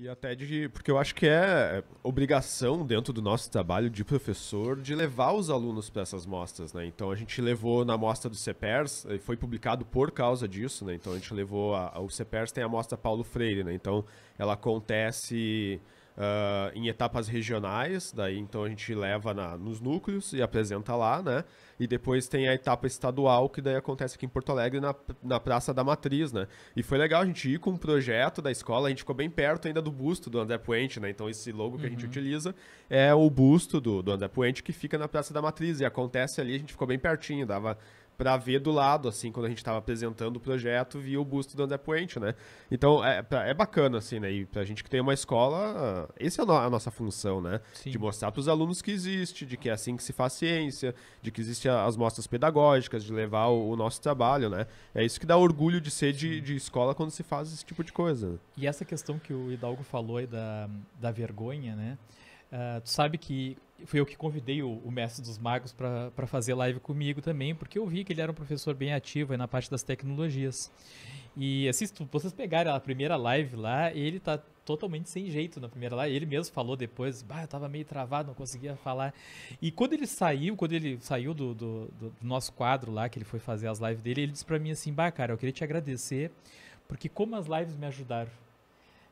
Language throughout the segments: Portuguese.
E até de. Porque eu acho que é, é obrigação dentro do nosso trabalho de professor de levar os alunos para essas mostras, né? Então a gente levou na mostra do CEPERS, foi publicado por causa disso, né? Então a gente levou. A, o CEPERS tem a mostra Paulo Freire, né? Então ela acontece uh, em etapas regionais, daí então a gente leva na, nos núcleos e apresenta lá, né? E depois tem a etapa estadual, que daí acontece aqui em Porto Alegre, na, na Praça da Matriz, né? E foi legal a gente ir com um projeto da escola, a gente ficou bem perto ainda do busto do André Puente, né? Então esse logo que a gente uhum. utiliza é o busto do, do André Puente que fica na Praça da Matriz e acontece ali, a gente ficou bem pertinho, dava para ver do lado, assim, quando a gente estava apresentando o projeto, via o busto do André Puente, né? Então, é, é bacana, assim, né? E pra gente que tem uma escola, essa é a nossa função, né? Sim. De mostrar para os alunos que existe, de que é assim que se faz ciência, de que existem as mostras pedagógicas, de levar o, o, nosso trabalho, né? É isso que dá orgulho de ser de, de, escola quando se faz esse tipo de coisa. Né? E essa questão que o Hidalgo falou aí da, da vergonha, né? Uh, tu sabe que fui eu que convidei o, o mestre dos magos para fazer live comigo também, porque eu vi que ele era um professor bem ativo na parte das tecnologias. E assim, se vocês pegarem a primeira live lá, ele tá totalmente sem jeito na primeira live. Ele mesmo falou depois, bah, eu tava meio travado, não conseguia falar. E quando ele saiu, quando ele saiu do, do, do nosso quadro lá, que ele foi fazer as lives dele, ele disse para mim assim, bah, cara, eu queria te agradecer, porque como as lives me ajudaram.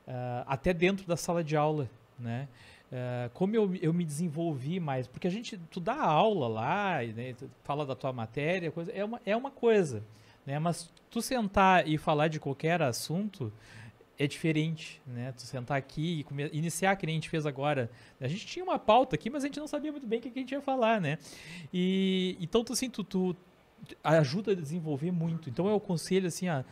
Uh, até dentro da sala de aula, né? É, como eu, eu me desenvolvi mais, porque a gente, tu dá aula lá, né, fala da tua matéria, coisa, é, uma, é uma coisa, né, mas tu sentar e falar de qualquer assunto é diferente, né, tu sentar aqui e iniciar que nem a gente fez agora, a gente tinha uma pauta aqui, mas a gente não sabia muito bem o que, a gente ia falar, né, e então tu, assim, tu, tu ajuda a desenvolver muito, então eu é aconselho assim, ó,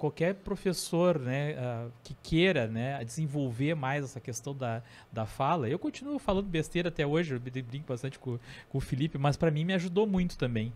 qualquer professor né, uh, que queira né, desenvolver mais essa questão da, da fala, eu continuo falando besteira até hoje, eu brinco bastante com, com o Felipe, mas para mim me ajudou muito também.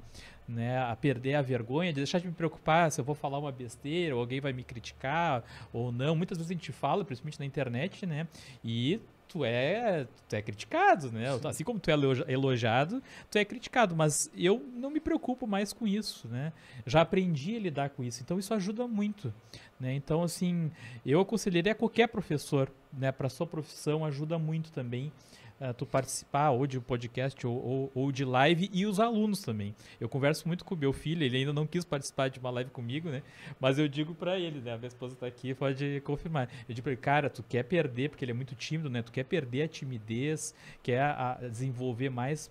Né, a perder a vergonha, de deixar de me preocupar se eu vou falar uma besteira, ou alguém vai me criticar ou não. Muitas vezes a gente fala, principalmente na internet, né? E tu é, tu é criticado, né? Sim. Assim como tu é elogiado, tu é criticado, mas eu não me preocupo mais com isso, né? Já aprendi a lidar com isso, então isso ajuda muito, né? Então assim, eu aconselharia a qualquer professor, né, para sua profissão ajuda muito também uh, tu participar ou de podcast ou, ou, ou, de live e os alunos também. Eu converso muito com o meu filho, ele ainda não quis participar de uma live comigo, né? Mas eu digo para ele, né? A minha esposa tá aqui, pode confirmar. Eu digo pra ele, cara, tu quer perder, porque ele é muito tímido, né? Tu quer perder a timidez, quer a, a desenvolver mais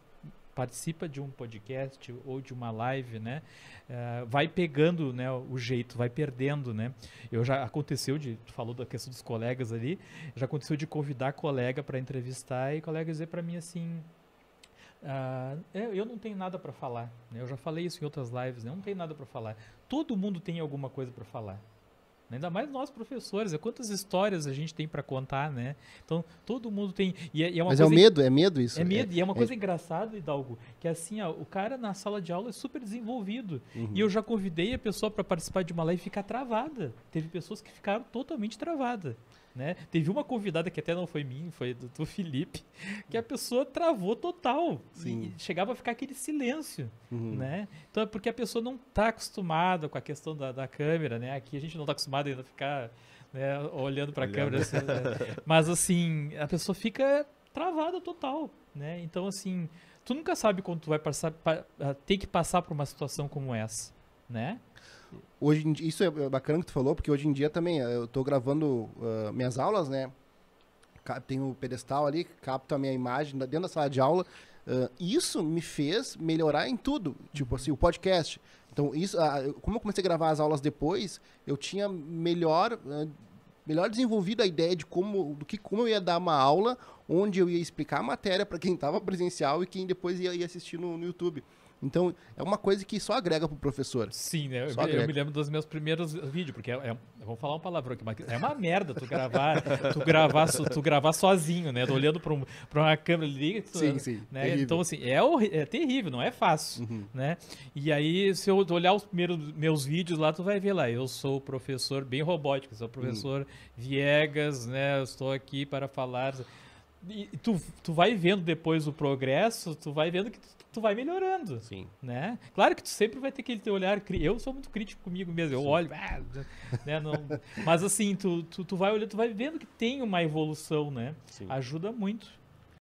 participa de um podcast ou de uma live, né? Uh, vai pegando né, o jeito, vai perdendo, né? Eu já aconteceu de, tu falou da questão dos colegas ali, já aconteceu de convidar colega para entrevistar e colega dizer para mim assim, Uh, eu não tenho nada para falar. Né? Eu já falei isso em outras lives. Né? Eu não tenho nada para falar. Todo mundo tem alguma coisa para falar. Ainda mais nós professores, é quantas histórias a gente tem para contar, né? Então, todo mundo tem. E é, e é uma Mas é coisa é o medo, en... é medo isso. É medo, é, e é uma é. coisa é. engraçada, Hidalgo, que assim, ó, o cara na sala de aula é super desenvolvido. Uhum. E eu já convidei a pessoa para participar de uma live e ficar travada. Teve pessoas que ficaram totalmente travadas. Né? Teve uma convidada que até não foi minha, foi do, do Felipe, que a pessoa travou total. chegava a ficar aquele silêncio, uhum. né? Então é porque a pessoa não está acostumada com a questão da, da câmera, né? Aqui a gente não está acostumado lado, ainda ficar né, olhando para a câmera. Assim, né? Mas assim, a pessoa fica travada total, né? Então assim, tu nunca sabe quando tu vai passar, ah, ter que passar por uma situação como essa, né? Hoje dia, isso é, é bacana que tu falou, porque hoje em dia também ah, eu estou gravando uh, minhas aulas, né? Tem o um pedestal ali, capta a minha imagem dentro da sala de aula Uh, isso me fez melhorar em tudo, tipo assim, o podcast. Então, isso, uh, como eu comecei a gravar as aulas depois, eu tinha melhor, uh, melhor desenvolvido a ideia de como, do que, como eu ia dar uma aula, onde eu ia explicar a matéria para quem estava presencial e quem depois ia, ia assistir no, no YouTube. Então, é uma coisa que só agrega pro professor. Sim, né? Eu, eu, me lembro dos meus primeiros vídeos, porque é, é vou falar uma palavra aqui, mas é uma merda tu gravar, tu gravar, tu gravar sozinho, né? Tô olhando pra, um, pra uma câmera ali. Tu, sim, sim. Né? Então, assim, é, é terrível, não é fácil, uhum. né? E aí, se eu olhar os primeiros meus vídeos lá, tu vai ver lá, eu sou o professor bem robótico, sou o professor uhum. Viegas, né? Eu estou aqui para falar e tu, tu vai vendo depois o progresso, tu vai vendo que tu, tu vai melhorando. Sim. Né? Claro que tu sempre vai ter aquele teu olhar. Eu sou muito crítico comigo mesmo. Eu Sim. olho. Ah, né, não, mas assim, tu, tu, tu vai olhando, tu vai vendo que tem uma evolução, né? Sim. Ajuda muito.